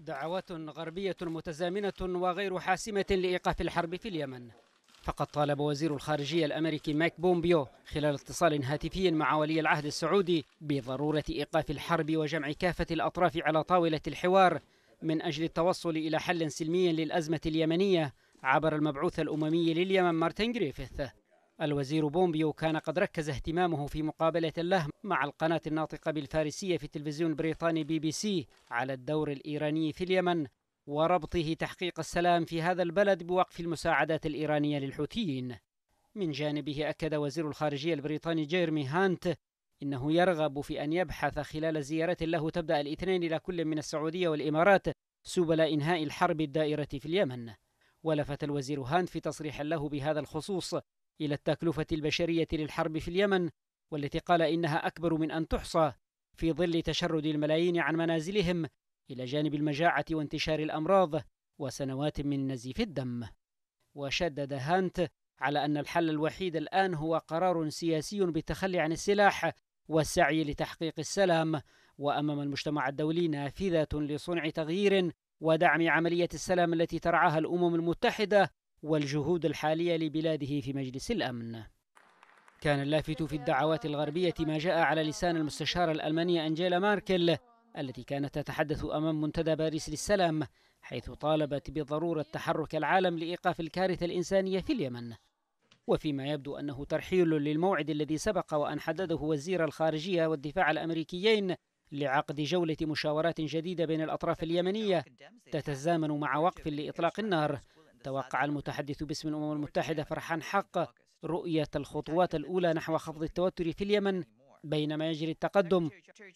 دعوات غربية متزامنة وغير حاسمة لإيقاف الحرب في اليمن فقد طالب وزير الخارجية الأمريكي مايك بومبيو خلال اتصال هاتفي مع ولي العهد السعودي بضرورة إيقاف الحرب وجمع كافة الأطراف على طاولة الحوار من أجل التوصل إلى حل سلمي للأزمة اليمنية عبر المبعوث الأممي لليمن مارتن جريفيث الوزير بومبيو كان قد ركز اهتمامه في مقابلة له مع القناة الناطقة بالفارسية في التلفزيون البريطاني بي بي سي على الدور الإيراني في اليمن وربطه تحقيق السلام في هذا البلد بوقف المساعدات الإيرانية للحوثيين من جانبه أكد وزير الخارجية البريطاني جيرمي هانت إنه يرغب في أن يبحث خلال زيارة له تبدأ الاثنين إلى كل من السعودية والإمارات سبل إنهاء الحرب الدائرة في اليمن ولفت الوزير هانت في تصريح له بهذا الخصوص إلى التكلفة البشرية للحرب في اليمن والتي قال إنها أكبر من أن تحصى في ظل تشرد الملايين عن منازلهم إلى جانب المجاعة وانتشار الأمراض وسنوات من نزيف الدم وشدد هانت على أن الحل الوحيد الآن هو قرار سياسي بالتخلي عن السلاح والسعي لتحقيق السلام وأمام المجتمع الدولي نافذة لصنع تغيير ودعم عملية السلام التي ترعاها الأمم المتحدة والجهود الحالية لبلاده في مجلس الأمن كان اللافت في الدعوات الغربية ما جاء على لسان المستشارة الألمانية أنجيلا ماركل التي كانت تتحدث أمام منتدى باريس للسلام حيث طالبت بضرورة تحرك العالم لإيقاف الكارثة الإنسانية في اليمن وفيما يبدو أنه ترحيل للموعد الذي سبق وأن حدده وزير الخارجية والدفاع الأمريكيين لعقد جولة مشاورات جديدة بين الأطراف اليمنية تتزامن مع وقف لإطلاق النار توقع المتحدث باسم الأمم المتحدة فرحان حق رؤية الخطوات الأولى نحو خفض التوتر في اليمن بينما يجري التقدم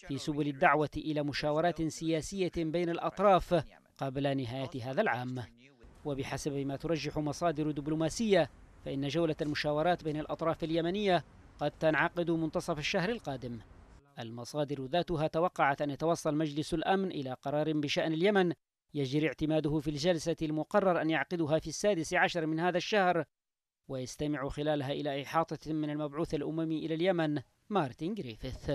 في سبل الدعوة إلى مشاورات سياسية بين الأطراف قبل نهاية هذا العام وبحسب ما ترجح مصادر دبلوماسية فإن جولة المشاورات بين الأطراف اليمنية قد تنعقد منتصف الشهر القادم المصادر ذاتها توقعت أن يتوصل مجلس الأمن إلى قرار بشأن اليمن يجري اعتماده في الجلسة المقرر أن يعقدها في السادس عشر من هذا الشهر ويستمع خلالها إلى إحاطة من المبعوث الأممي إلى اليمن مارتن جريفيث